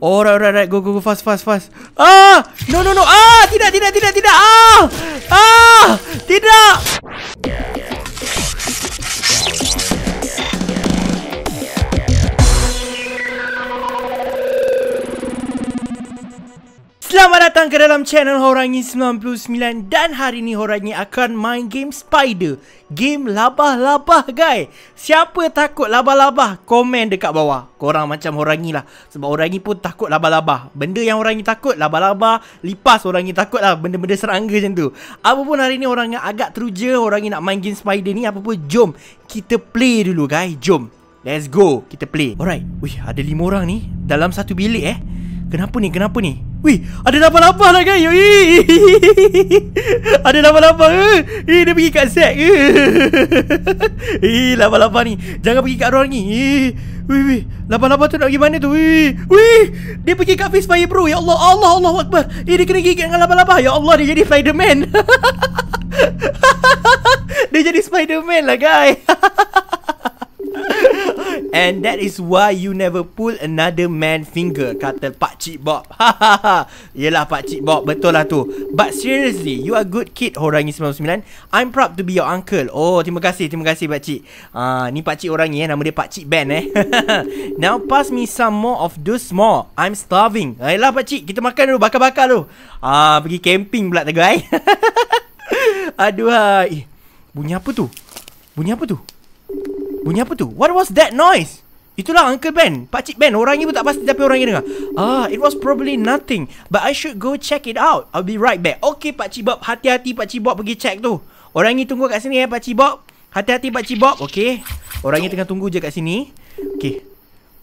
Oh, right, right, right. Go, go, go. Fast, fast, fast. Ah! No, no, no. Ah! Tidak, tidak, tidak, tidak. Ah! Ah! Tidak! Selamat datang ke dalam channel Horangi 99 dan hari ni Horangi akan main game Spider. Game labah-labah guys. Siapa takut labah-labah? Komen dekat bawah. Korang macam Horangi lah. Sebab Horangi pun takut labah-labah. Benda yang Horangi takut labah-labah, lipas Horangi takut lah benda-benda serangga macam tu. Apa pun hari ni Horangi agak teruja Horangi nak main game Spider ni. Apa pun jom kita play dulu guys. Jom. Let's go. Kita play. Alright. Wih, ada lima orang ni dalam satu bilik eh. Kenapa ni? Kenapa ni? Wih, ada lapa-lapa lah kan? Yoi. ada lapa-lapa. ke? Eh. eh, dia pergi kat Zack ke? eh, eh laba-laba ni. Jangan pergi kat orang ni. Eh, wih, wih. lapa laba tu nak pergi mana tu? Wih, wih. Dia pergi kat Fizzfire Bro. Ya Allah, Allah, Allah Akbar. Eh, dia kena gigit dengan laba-laba. Ya Allah, dia jadi Spiderman. dia jadi Spiderman lah, guys. And that is why you never pull another man finger Kata Pakcik Bob Hahaha Yelah Pakcik Bob Betul lah tu But seriously You are good kid Horangi 99 I'm proud to be your uncle Oh terima kasih Terima kasih Pak Pakcik uh, ah, Ni Pak Pakcik Horangi eh Nama dia Pakcik Ben eh Now pass me some more of those more I'm starving ah, Yelah Pakcik Kita makan dulu Bakar-bakar dulu Ah uh, Pergi camping pula tegak eh Aduhai Bunyi apa tu? Bunyi apa tu? Bunyi apa tu? What was that noise? Itulah Uncle Ben. Pakcik Ben. Orangnya pun tak pasti tapi orang orangnya dengar. Ah, it was probably nothing. But I should go check it out. I'll be right back. Okay, Pakcik Bob. Hati-hati Pakcik Bob pergi check tu. Orang Orangnya tunggu kat sini ya, eh, Pakcik Bob. Hati-hati Pakcik Bob. Okay. Orang Orangnya tengah tunggu je kat sini. Okay.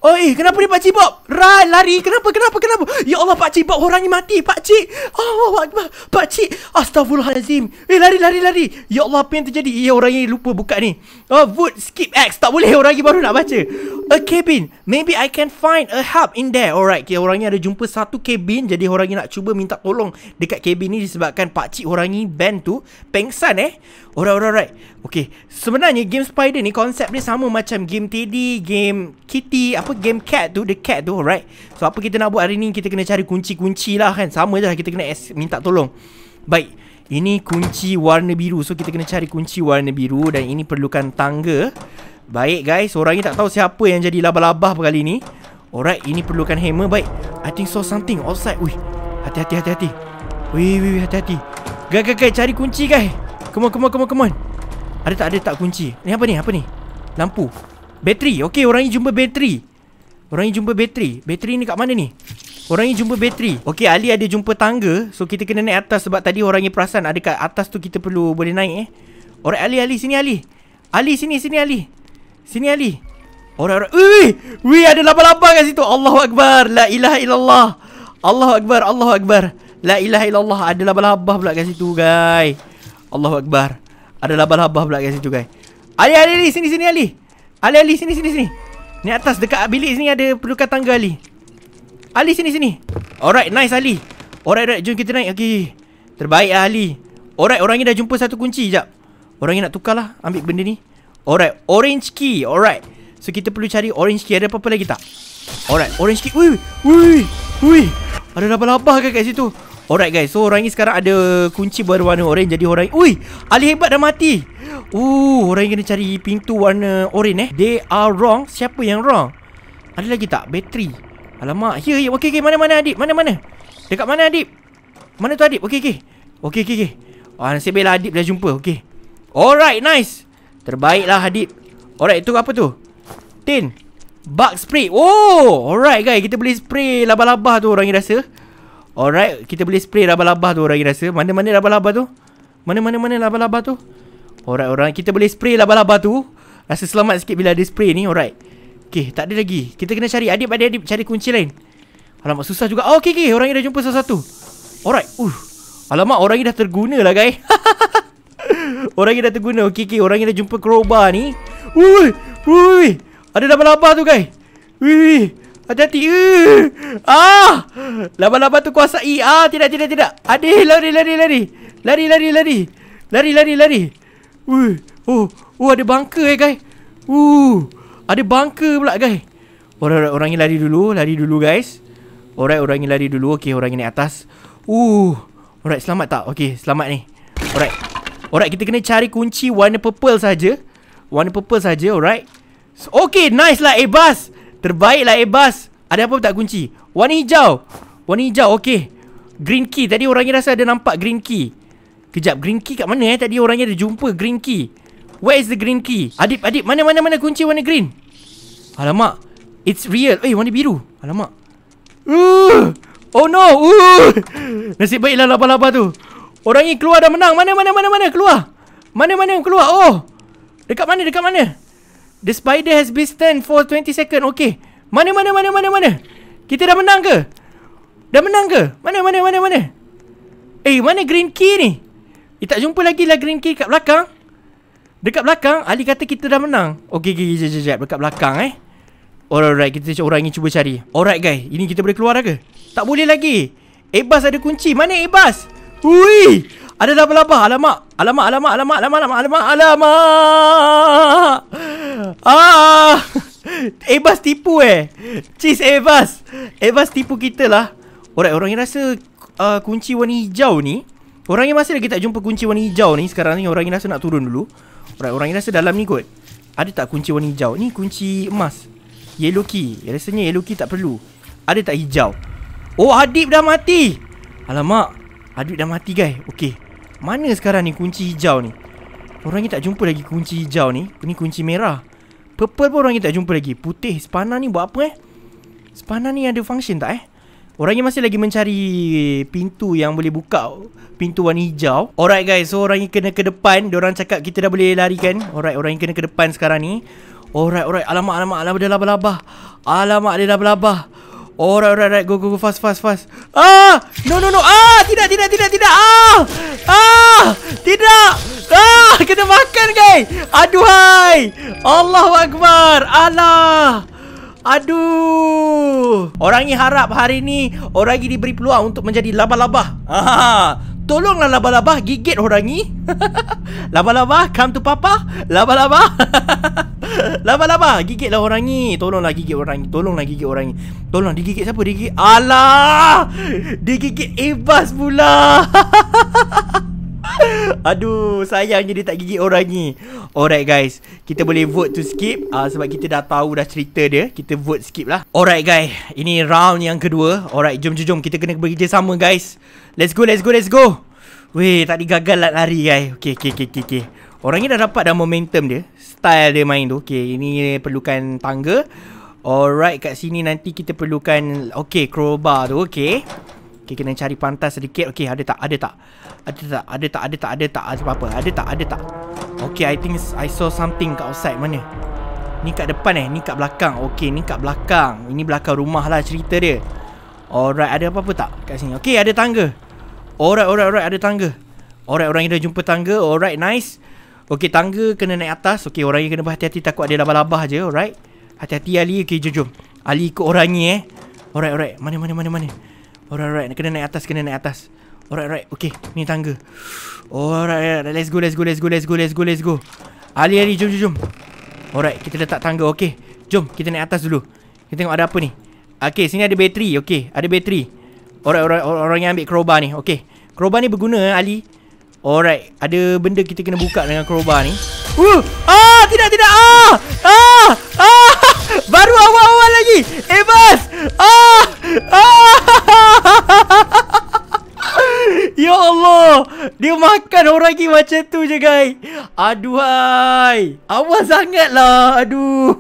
Oh eh kenapa ni pakcik Bob Run lari Kenapa kenapa kenapa Ya Allah pakcik Bob Orang ni mati pakcik Oh, Akbar Pakcik Astagfirullahalazim Eh lari lari lari Ya Allah apa yang terjadi Ya orang ni lupa buka ni Oh wood skip X Tak boleh orang ni baru nak baca A eh, cabin Maybe I can find a help in there Alright okay, Orang ni ada jumpa satu cabin Jadi orang ni nak cuba minta tolong Dekat cabin ni disebabkan pakcik orang ni band tu Pengsan eh Alright alright alright Okay Sebenarnya game spider ni konsep dia sama macam Game teddy Game kitty Apa game cat tu The cat tu right So apa kita nak buat hari ni Kita kena cari kunci-kunci lah kan Sama je lah kita kena es- minta tolong Baik Ini kunci warna biru So kita kena cari kunci warna biru Dan ini perlukan tangga Baik guys Orang ni tak tahu siapa yang jadi labah-labah kali ni Alright Ini perlukan hammer Baik I think saw something outside Ui Hati-hati hati-hati Ui ui ui hati-hati Guys guys guys cari kunci guys Come on come on come on come on Ada tak ada tak kunci Ni apa ni apa ni Lampu Bateri Okay orang ni jumpa bateri Orang ni jumpa bateri. Bateri ni kat mana ni? Orang ni jumpa bateri. Okay Ali ada jumpa tangga. So kita kena naik atas sebab tadi orang ni perasan ada kat atas tu kita perlu boleh naik eh. Orang Ali Ali sini Ali. Ali sini sini Ali. Sini Ali. Orang orang ui, ui ada laba-laba kat situ. Allahu akbar. La ilaha illallah. Allahu akbar. Allahu akbar. La ilaha illallah. Ada laba-laba pula kat situ, guys. Allahu akbar. Ada laba-laba pula kat situ, guys. Ali Ali sini sini Ali. Ali Ali sini sini. sini. Ni atas dekat bilik sini ada perlukan tangga Ali. Ali sini sini. Alright, nice Ali. Alright, alright, jom kita naik. Okey. Terbaik lah Ali. Alright, orang ni dah jumpa satu kunci jap. Orang ni nak tukar lah. ambil benda ni. Alright, orange key. Alright. So kita perlu cari orange key. Ada apa-apa lagi tak? Alright, orange key. Wui, wui, wui. Ada laba-laba ke kat situ? Alright guys, so orang ni sekarang ada kunci berwarna orange. Jadi orang ni... Wui, Ali hebat dah mati. Oh, orang yang kena cari pintu warna oranye eh. They are wrong. Siapa yang wrong? Ada lagi tak? Bateri. Alamak. Ya, ya. Okey, okey. Mana-mana, adik? Mana-mana? Dekat mana, adik? Mana tu, adik? Okey, okey. Okey, okey, okey. Oh, nasib baiklah Adib dah jumpa. Okay. Alright, nice. Terbaiklah, Adib. Alright, itu apa tu? Tin. Bug spray. Oh, alright, guys. Kita boleh spray labah-labah tu orang yang rasa. Alright, kita boleh spray labah-labah tu orang yang rasa. Mana-mana labah-labah tu? Mana-mana-mana labah-labah tu? Mana-mana-mana labah-labah tu? Alright, orang kita boleh spray laba-laba tu. Rasa selamat sikit bila ada spray ni. Alright. Okey, tak ada lagi. Kita kena cari adik pada adik cari kunci lain. Alamak, susah juga. Oh, ah, okey okey, orang ini dah jumpa satu-satu. Alright. Uh. Alamak, orang ini dah terguna lah, guys. orang ini dah terguna. Okay, okey, orang ini dah jumpa crowbar ni. Woi, woi. Ada laba-laba tu, guys. Woi. Hati-hati. Uh. Ah! Laba-laba tu kuasai. Ah, tidak tidak tidak. Adik lari lari. Lari lari lari. Lari lari lari. lari. Ui. Oh. Oh ada bunker eh guys. Uh. Ada bunker pula guys. Orang orang ni lari dulu, lari dulu guys. Orang orang ni lari dulu. Okey, orang ni naik atas. Uh. Alright, selamat tak? Okey, selamat ni. Alright. Alright, kita kena cari kunci warna purple saja. Warna purple saja, alright. So, okay, nice lah Ebas. Eh, Terbaik lah Ebas. Eh, ada apa tak kunci? Warna hijau. Warna hijau, okay. Green key. Tadi orang ni rasa ada nampak green key. Kejap green key kat mana eh Tadi orangnya ada jumpa green key Where is the green key Adip Adip mana mana mana kunci warna green Alamak It's real Eh warna biru Alamak uh, Oh no uh. Nasib baiklah laba-laba tu Orang ni keluar dah menang Mana mana mana mana keluar Mana mana keluar Oh Dekat mana dekat mana The spider has been stand for 20 second Okay Mana mana mana mana mana Kita dah menang ke Dah menang ke Mana mana mana mana Eh mana green key ni Eh tak jumpa lagi lah green key kat belakang Dekat belakang Ali kata kita dah menang Okay okay jap jap jap Dekat belakang eh Alright alright kita orang ni cuba cari Alright guys Ini kita boleh keluar dah ke? Tak boleh lagi Ebas ada kunci Mana Ebas? Hui Ada laba-laba Alamak Alamak alamak alamak alamak alamak alamak Alamak Ah Ebas tipu eh Cheese Ebas Ebas tipu kita lah Alright orang yang rasa uh, Kunci warna hijau ni Orang yang masih lagi tak jumpa kunci warna hijau ni sekarang ni orang yang rasa nak turun dulu. Orang orang yang rasa dalam ni kot. Ada tak kunci warna hijau? Ni kunci emas. Yellow key. Rasanya yellow key tak perlu. Ada tak hijau? Oh, Adib dah mati. Alamak. Adib dah mati, guys. Okay. Mana sekarang ni kunci hijau ni? Orang yang tak jumpa lagi kunci hijau ni. Ni kunci merah. Purple pun orang yang tak jumpa lagi. Putih. Spana ni buat apa eh? Spana ni ada function tak eh? Orangnya masih lagi mencari pintu yang boleh buka Pintu warna hijau Alright guys, so orang yang kena ke depan Diorang cakap kita dah boleh lari kan Alright, orang yang kena ke depan sekarang ni Alright, alright, alamak, alamak, alamak, dia labah-labah Alamak, dia labah-labah Alright, alright, alright, go, go, go, fast, fast, fast Ah, no, no, no, ah, tidak, tidak, tidak, tidak, ah Ah, tidak Ah, kena makan guys Aduhai Allahuakbar, Allah Allah Aduh. Orang ni harap hari ni orang ni diberi peluang untuk menjadi labah-labah. Ah, tolonglah labah-labah gigit orang ni. labah-labah come to papa. Labah-labah. labah-labah gigitlah orang ni. Tolonglah gigit orang ni. Tolonglah gigit orang ni. Tolong digigit siapa? Digigit Alah. Digigit ibas pula. Aduh, sayangnya dia tak gigit orang ni. Alright guys, kita boleh vote to skip uh, sebab kita dah tahu dah cerita dia. Kita vote skip lah. Alright guys, ini round yang kedua. Alright, jom jom jom kita kena bekerja sama guys. Let's go, let's go, let's go. Weh, tak digagal lah lari guys. Okay, okay, okay, okay, okay. Orang ni dah dapat dah momentum dia. Style dia main tu. Okay, ini perlukan tangga. Alright, kat sini nanti kita perlukan... Okay, crowbar tu, okay. Okay, kena cari pantas sedikit. Okay, ada tak? Ada tak? ada tak ada tak ada tak ada tak ada apa-apa ada tak ada tak okay i think i saw something kat outside mana ni kat depan eh ni kat belakang okay ni kat belakang ini belakang rumah lah cerita dia alright ada apa-apa tak kat sini okay ada tangga alright alright alright ada tangga alright orang yang dah jumpa tangga alright nice okay tangga kena naik atas okay orang yang kena berhati-hati takut ada labah-labah je alright hati-hati ali okay jom, jom. ali ikut orang ni eh alright alright mana mana mana mana Alright, alright. Kena naik atas, kena naik atas. Alright, alright. Okay, ni tangga. Alright, alright. Let's go, let's go, let's go, let's go, let's go, let's go. Ali, Ali, jump jump. jom. Alright, kita letak tangga. Okay, Jump Kita naik atas dulu. Kita tengok ada apa ni. Okay, sini ada bateri. Okay, ada bateri. Alright, orang, orang, orang yang ambil crowbar ni. Okay. Crowbar ni berguna, Ali. Alright. Ada benda kita kena buka dengan crowbar ni. Uh! Ah! Tidak, tidak! Ah! Ah! Ah! Baru awal-awal lagi! Eh, bas! Ah! Ah! Makan orang lagi macam tu je guys Aduhai awas sangat lah Aduh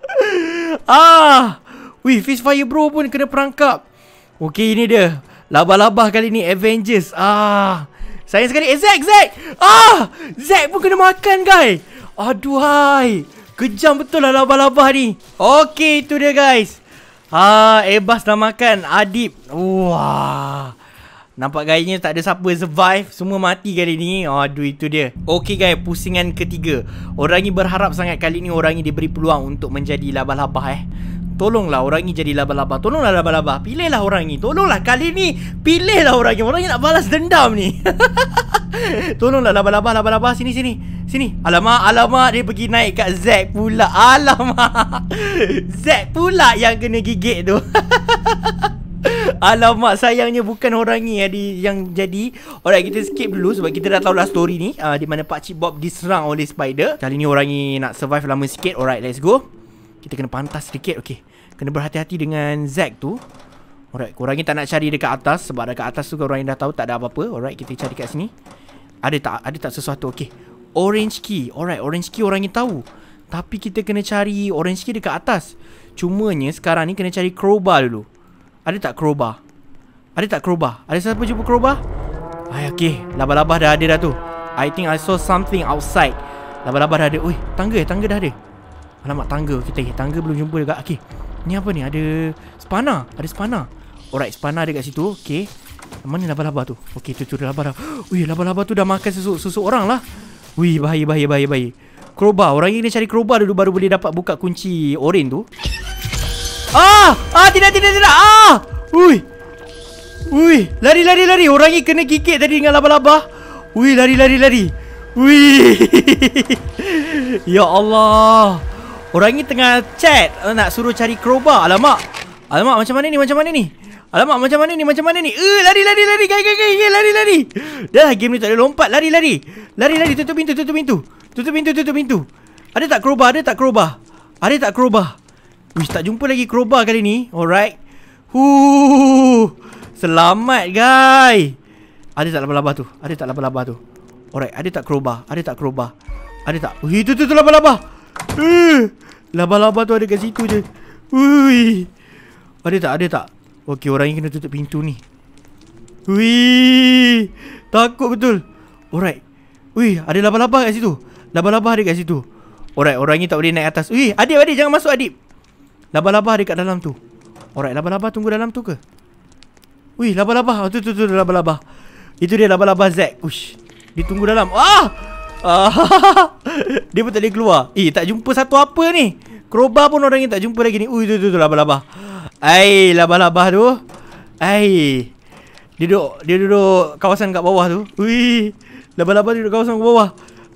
Ah Wih Fist Fire Bro pun kena perangkap Okay ini dia Labah-labah kali ni Avengers Ah Sayang sekali Eh Zack Zack Ah Zack pun kena makan guys Aduhai Kejam betul lah labah-labah ni Okay itu dia guys Ah Ebas dah makan Adib Wah Nampak gayanya tak ada siapa survive Semua mati kali ni Aduh itu dia Okay guys pusingan ketiga Orang ni berharap sangat kali ni Orang ni diberi peluang untuk menjadi laba-laba eh Tolonglah orang ni jadi laba-laba Tolonglah laba-laba Pilihlah orang ni Tolonglah kali ni Pilihlah orang ni Orang ni nak balas dendam ni Tolonglah laba-laba Laba-laba sini sini Sini Alamak alamak Dia pergi naik kat Zack pula Alamak Zack pula yang kena gigit tu Alamak sayangnya bukan orang ni yang, di, yang jadi Alright kita skip dulu sebab kita dah tahu lah story ni uh, Di mana Pak Pakcik Bob diserang oleh spider Kali ni orang ni nak survive lama sikit Alright let's go Kita kena pantas sedikit okay. Kena berhati-hati dengan Zack tu Alright korang ni tak nak cari dekat atas Sebab dekat atas tu orang ni dah tahu tak ada apa-apa Alright kita cari kat sini Ada tak ada tak sesuatu okay. Orange key Alright orange key orang ni tahu Tapi kita kena cari orange key dekat atas Cumanya sekarang ni kena cari crowbar dulu ada tak kerubah? Ada tak kerubah? Ada siapa jumpa kerubah? Ay, okay. Labah-labah dah ada dah tu. I think I saw something outside. Labah-labah dah ada. Ui, tangga eh? Tangga dah ada. Alamak, tangga. Kita okay, eh, tangga belum jumpa juga. Okay. Ni apa ni? Ada spana. Ada spana. Alright, spana ada kat situ. Okay. Mana labah-labah tu? Okay, tu tu labah dah. Ui, labah-labah tu dah makan susu, susu orang lah. Ui, bahaya, bahaya, bahaya, bahaya. Kerubah. Orang ini cari kerubah dulu baru boleh dapat buka kunci oren tu. Ah! Ah, tidak, tidak, tidak. Ah! Ui! Ui! Lari, lari, lari. Orang ni kena gigit tadi dengan laba-laba. Ui, lari, lari, lari. Ui! ya Allah! Orang ni tengah chat eh, nak suruh cari crowbar. Alamak! Alamak, macam mana ni? Macam mana ni? Alamak, macam mana ni? Macam mana ni? Eh, uh, lari, lari, lari. gay gay gay, Lari, lari. Dah game ni tak boleh lompat. Lari, lari. Lari, lari. Tutup pintu, tutup pintu. Tutup pintu, tutup pintu. Ada tak crowbar? Ada tak crowbar? Ada tak crowbar? Wih tak jumpa lagi crowbar kali ni Alright Huuuuh Selamat guys Ada tak laba-laba tu Ada tak laba-laba tu Alright ada tak crowbar Ada tak crowbar Ada tak Wih tu tu tu laba-laba eh, Laba-laba tu ada kat situ je Wih Ada tak ada tak Okay orang ni kena tutup pintu ni Wih Takut betul Alright Wih ada laba-laba kat situ Laba-laba ada kat situ Alright orang ni tak boleh naik atas Wih adik-adik jangan masuk adik Laba-laba dekat dalam tu Alright, laba-laba tunggu dalam tu ke? Wih, laba-laba oh, Tu, tu, tu, laba-laba Itu dia laba-laba Zack Ush Dia tunggu dalam Ah! ah! dia pun tak boleh keluar Eh, tak jumpa satu apa ni Kerobah pun orang yang tak jumpa lagi ni Ui, tu, tu, tu, laba-laba Ai, laba-laba tu Ai Dia duduk, dia duduk kawasan kat bawah tu Ui Laba-laba duduk kawasan kat bawah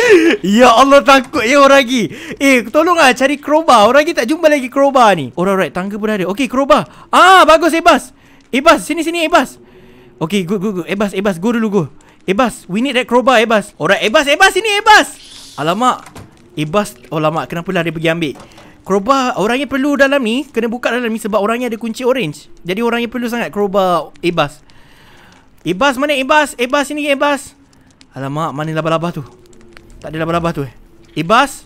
Ya Allah takut ya orang lagi Eh tolonglah cari kerobah Orang lagi tak jumpa lagi kerobah ni Orang right tangga pun ada Okay kerobah Ah bagus Ebas Ebas sini sini Ebas Okay good good good Ebas Ebas go dulu go Ebas we need that kerobah Ebas Alright Ebas Ebas sini Ebas Alamak Ebas oh, Alamak kenapa lah dia pergi ambil Kerobah orangnya perlu dalam ni Kena buka dalam ni sebab orangnya ada kunci orange Jadi orangnya perlu sangat kerobah Ebas Ebas mana Ebas Ebas sini Ebas Alamak mana labah-labah tu tak ada labah-labah tu eh Ebas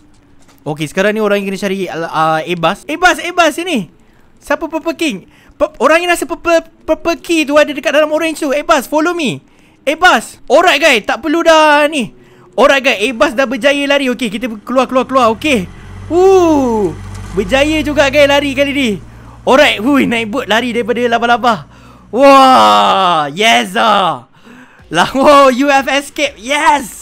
Okay sekarang ni orang yang kena cari uh, Ebas uh, Ebas Ebas sini Siapa Purple King Pur Orang yang rasa purple, purple key tu ada dekat dalam orange tu Ebas follow me Ebas Alright guys tak perlu dah ni Alright guys Ebas dah berjaya lari Okay kita keluar keluar keluar Okay Woo Berjaya juga guys lari kali ni Alright Wuih naik bot lari daripada labah-labah Wah Yes ah Lah, oh, you have escaped. Yes.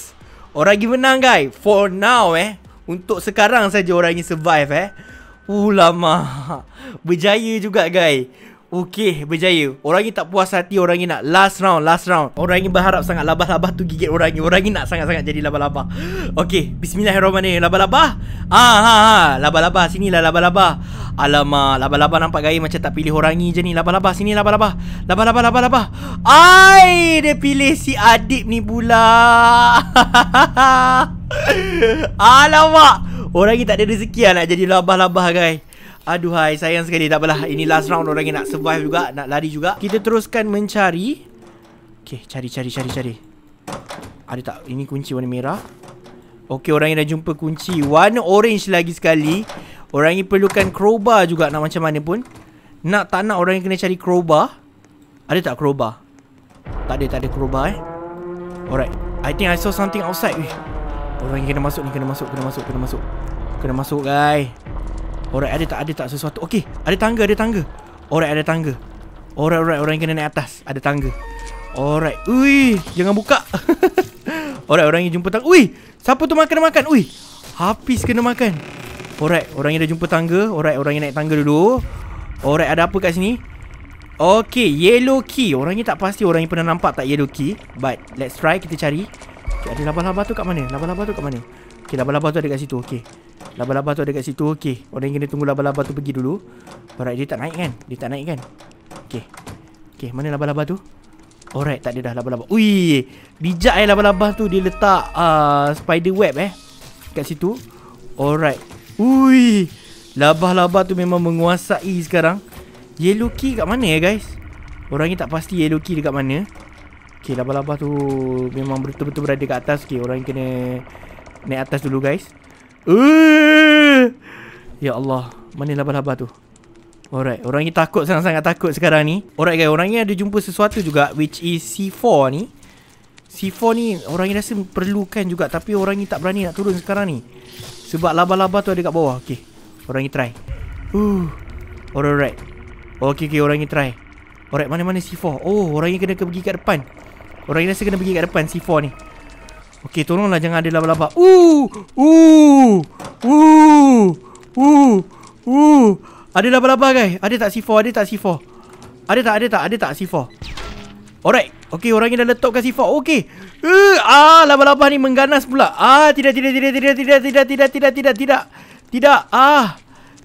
Orang lagi menang guys For now eh Untuk sekarang saja orang ini survive eh Ulama Berjaya juga guys Okay berjaya Orang ini tak puas hati Orang ini nak last round Last round Orang ini berharap sangat Labah-labah tu gigit orang ini Orang ini nak sangat-sangat jadi labah-labah Okay Bismillahirrahmanirrahim Labah-labah Ah ha ha Labah-labah Sinilah labah-labah Alamak, laba-laba nampak gaya macam tak pilih orang ni je ni. Laba-laba sini laba-laba. Laba-laba laba-laba. Ai, dia pilih si Adib ni pula. Alamak. Orang ni tak ada rezeki lah nak jadi laba-laba guys. Aduhai, sayang sekali. Tak apalah. Ini last round orang ni nak survive juga, nak lari juga. Kita teruskan mencari. Okay, cari cari cari cari. Ada tak? Ini kunci warna merah. Okay, orang ni dah jumpa kunci warna orange lagi sekali. Orang ni perlukan crowbar juga nak macam mana pun. Nak tak nak orang ni kena cari crowbar. Ada tak crowbar? Tak ada, tak ada crowbar eh. Alright. I think I saw something outside. Uish. Orang ni kena masuk ni, kena masuk, kena masuk, kena masuk. Kena masuk, guys. Alright, ada tak ada tak sesuatu? Okay, ada tangga, ada tangga. Alright, ada tangga. Alright, alright, orang yang kena naik atas. Ada tangga. Alright. Ui, jangan buka. alright, orang yang jumpa tangga. Ui, siapa tu makan-makan? Ui, Hafiz kena makan. Alright, orang yang dah jumpa tangga Alright, orang yang naik tangga dulu Alright, ada apa kat sini? Okay, yellow key Orang yang tak pasti orang yang pernah nampak tak yellow key But, let's try, kita cari okay, Ada laba-laba tu kat mana? Laba-laba tu kat mana? Okay, laba-laba tu ada kat situ, okay Laba-laba tu ada kat situ, okay Orang yang kena tunggu laba-laba tu pergi dulu Alright, dia tak naik kan? Dia tak naik kan? Okay Okay, mana laba-laba tu? Alright, tak ada dah laba-laba Ui, bijak eh laba-laba tu Dia letak uh, spider web eh Kat situ Alright Ui Labah-labah tu memang menguasai sekarang Yellow key kat mana ya guys Orang ni tak pasti yellow key dekat mana Okay labah-labah tu Memang betul-betul berada kat atas Okay orang kena Naik atas dulu guys Ui Ya Allah Mana labah-labah tu Alright, orang ni takut sangat-sangat takut sekarang ni Alright guys, orang ni ada jumpa sesuatu juga Which is C4 ni C4 ni orang ni rasa perlukan juga Tapi orang ni tak berani nak turun sekarang ni sebab laba-laba tu ada kat bawah. Okey. Orang ni try. Uh. Alright. Okey okey orang ni try. Alright mana-mana C4. Oh, orang ni kena pergi kat depan. Orang ni rasa kena pergi kat depan C4 ni. Okey, tolonglah jangan ada laba-laba. Uh. Uh. Uh. Uh. Uh. Ada laba-laba guys. Ada tak C4? Ada tak C4? Ada tak? Ada tak? Ada tak C4? Alright. okay orang yang dah letupkan sifat. Okay, Uh, ah, laba-laba ni mengganas pula. Ah, tidak, tidak, tidak, tidak, tidak, tidak, tidak, tidak, tidak, tidak. Tidak. Ah.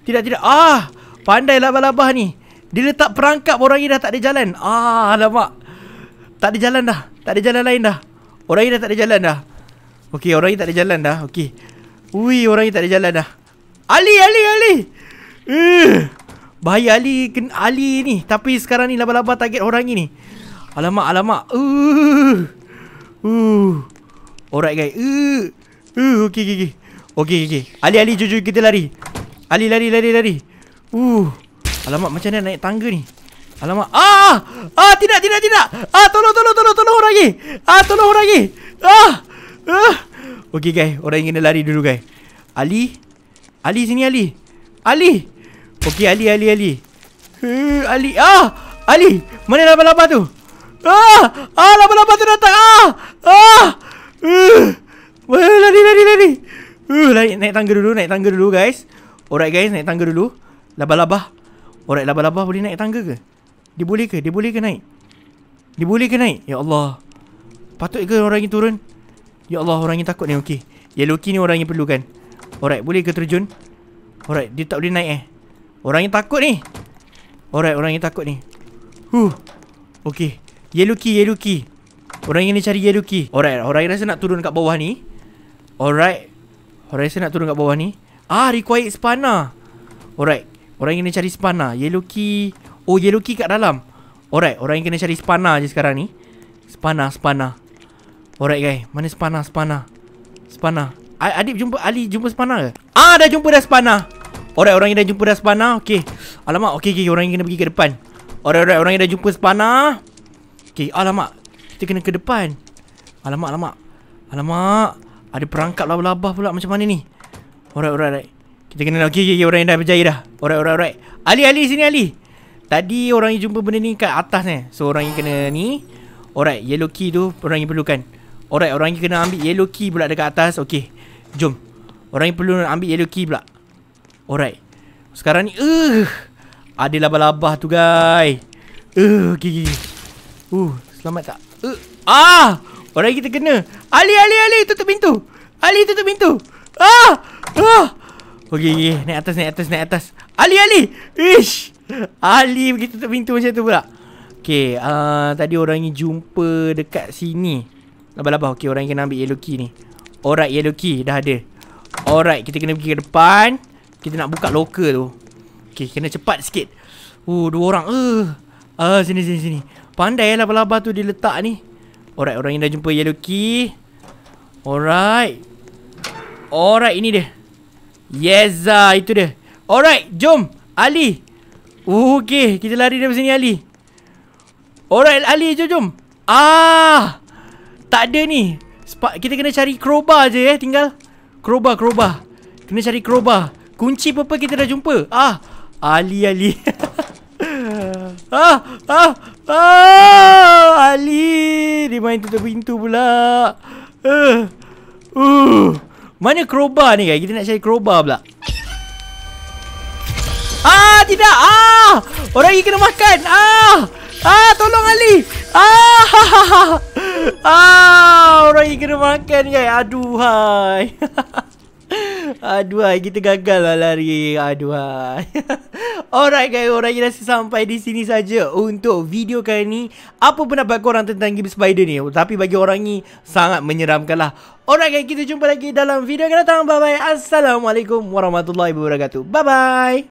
Tidak, tidak. Ah. Pandai laba-laba ni. Dia letak perangkap orang yang dah tak ada jalan. Ah, alamak. Tak ada jalan dah. Tak ada jalan lain dah. Orang yang dah tak ada jalan dah. Okay orang yang tak ada jalan dah. Okay, Ui, orang yang tak ada jalan dah. Ali, Ali, Ali. Uh. Bahaya Ali, Ali ni. Tapi sekarang ni laba-laba target orang ini. ni. Alamak, alamak. Uh. Uh. Alright guys. Uh. Uh, Okay, okay. Okay, okay. okey. Ali Ali jujur kita lari. Ali lari lari lari. Uh. Alamak, macam mana naik tangga ni? Alamak. Ah! Ah, tidak tidak tidak. Ah, tolong tolong tolong tolong orang lagi. Ah, tolong orang lagi. Ah. Uh. Okay, guys, orang yang kena lari dulu guys. Ali. Ali sini Ali. Ali. Okay, Ali Ali Ali. Uh, Ali. Ah! Ali, mana laba-laba tu? Ah! Ah! Lama-lama tu datang! Ah! Ah! Uh! Uh, lari, lari, lari! Uh, lari, naik tangga dulu, naik tangga dulu guys. Alright guys, naik tangga dulu. Laba-laba. Alright, laba-laba boleh naik tangga ke? Dia boleh ke? Dia boleh ke naik? Dia boleh ke naik? Ya Allah. Patut ke orang yang turun? Ya Allah, orang yang takut ni. Okay. Ya key ni orang yang perlukan. Alright, boleh ke terjun? Alright, dia tak boleh naik eh. Orang yang takut ni. Alright, orang yang takut ni. Huh. Okay. Yellow key, yellow key Orang ini cari yellow key Alright, orang rasa nak turun kat bawah ni Alright Orang rasa nak turun kat bawah ni Ah, required spana Alright Orang ini cari spana Yellow key Oh, yellow key kat dalam Alright, orang yang kena cari spana je sekarang ni Spana, spana Alright guys, mana spana, spana Spana A Adib jumpa, Ali jumpa spana ke? Ah, dah jumpa dah spana Alright, orang yang dah jumpa dah spana Okay Alamak, okay, okay, orang yang kena pergi ke depan Alright, alright, orang yang dah jumpa spana Okay, alamak. Kita kena ke depan. Alamak, alamak. Alamak. Ada perangkap labah-labah pula macam mana ni. Alright, alright, alright. Kita kena, okay, okay, orang yang dah berjaya dah. Alright, alright, alright. Ali, Ali, sini Ali. Tadi orang yang jumpa benda ni kat atas ni. So, orang yang kena ni. Alright, yellow key tu orang yang perlukan. Alright, orang yang kena ambil yellow key pula dekat atas. Okay, jom. Orang yang perlu ambil yellow key pula. Alright. Sekarang ni, uh, ada labah-labah tu, guys. Uh, okay, okay. Uh, selamat tak? Uh, ah! Orang kita kena. Ali, Ali, Ali, tutup pintu. Ali, tutup pintu. Ah! Ah! Okey, okay. naik atas, naik atas, naik atas. Ali, Ali. Ish! Ali pergi tutup pintu macam tu pula. Okey, uh, tadi orang ni jumpa dekat sini. Labah-labah. Okey, orang ni kena ambil yellow key ni. Alright, yellow key dah ada. Alright, kita kena pergi ke depan. Kita nak buka loker tu. Okey, kena cepat sikit. Uh, dua orang. Uh. Ah, uh, sini sini sini. Pandai lah laba-laba tu diletak ni Alright orang yang dah jumpa yellow key Alright Alright ini dia Yeza itu dia Alright jom Ali Okay kita lari dari sini Ali Alright Ali jom jom Ah Tak ada ni Kita kena cari crowbar je eh tinggal Crowbar crowbar Kena cari crowbar Kunci apa-apa kita dah jumpa Ah Ali Ali ah, ah, ah, Ali, dia main tutup pintu pula. Uh, uh. Mana kerobah ni guys? Kita nak cari kerobah pula. Ah, tidak. Ah, orang ini kena makan. Ah, ah, tolong Ali. Ah, ha, ha, ha. ah, orang ini kena makan guys. Aduh, hai. Aduhai, kita gagal lah lari. Aduhai. Alright guys, orang yang rasa sampai di sini saja untuk video kali ni. Apa pendapat korang tentang Game Spider ni? Tapi bagi orang ni, sangat menyeramkan lah. Alright guys, kita jumpa lagi dalam video yang datang. Bye-bye. Assalamualaikum warahmatullahi wabarakatuh. Bye-bye.